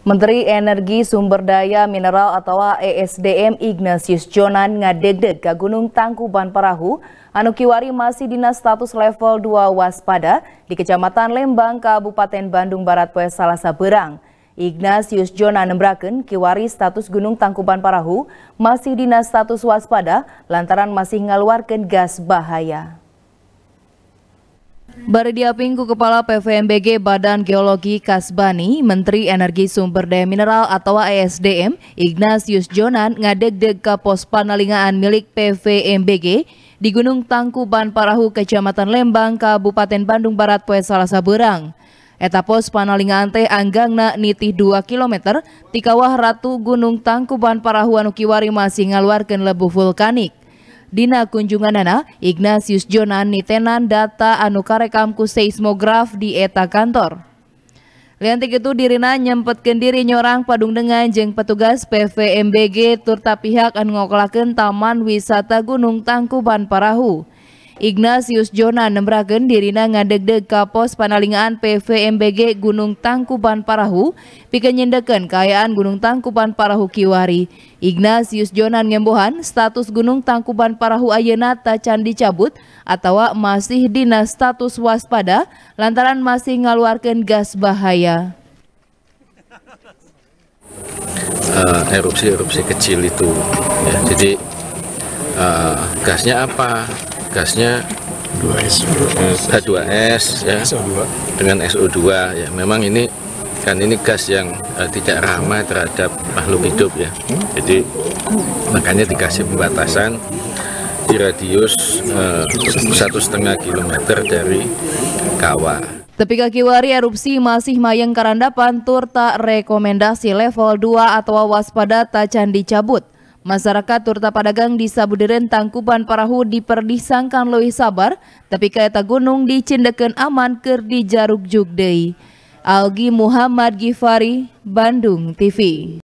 Menteri Energi Sumber Daya Mineral atau ESDM Ignatius Jonan ngadegdeg ke Gunung Tangkuban Perahu, Anukiwari masih dinas status level 2 waspada di Kecamatan Lembang, Kabupaten Bandung Barat pada Salasa Berang. Ignatius Jonan nembraken kiwari status Gunung Tangkuban Parahu masih dinas status waspada lantaran masih ngaluarkan gas bahaya. Bardia Pinggu Kepala PVMBG Badan Geologi Kasbani, Menteri Energi Sumber Daya Mineral atau ASDM, Ignatius Jonan ngadeg-deg ke pos panalingaan milik PVMBG di Gunung Tangkuban Parahu, Kecamatan Lembang, Kabupaten Bandung Barat, Poe Salasa Berang. Eta pos panalingaan teh anggangna nitih 2 km, tikawah Ratu Gunung Tangkuban Parahu Anukiwari masih ngaluarkan lebu vulkanik. Dina kunjungan Nana Ignatius Jonan nitenan data anu karekamku seismograf di eta kantor. Liantik itu dirina nyempet kendiri nyorang padung dengan jeng petugas PVMBG turta pihak anu ngokolaken Taman Wisata Gunung Tangkuban Parahu. Ignatius Jona nembraken dirina ngadegdeg kapos panalingaan PVMBG Gunung Tangkuban Parahu pikeun nyendekeun kayaan Gunung Tangkuban Parahu Kiwari. Ignatius Jonan ngembohan status Gunung Tangkuban Parahu Ayena tacan dicabut atau masih dina status waspada lantaran masih ngaluarkan gas bahaya. Eh, erupsi erupsi uh, kecil itu ya jadi uh, gasnya apa gasnya 2S, 2S, h 2S ya, SO2. dengan SO2 ya. Memang ini kan ini gas yang uh, tidak ramah terhadap makhluk hidup ya. Hmm? Jadi makanya dikasih pembatasan di radius eh, satu setengah kilometer dari kawah. Tepi kaki wari erupsi masih mayang karandapan tur tak rekomendasi level 2 atau waspada tak candi cabut. Masyarakat turta padagang di Sabudiren Tangkuban Parahu diperdisangkan loi sabar, tapi kaya gunung cendeken aman ker di jaruk jugdei. Algi Muhammad Gifari, Bandung TV.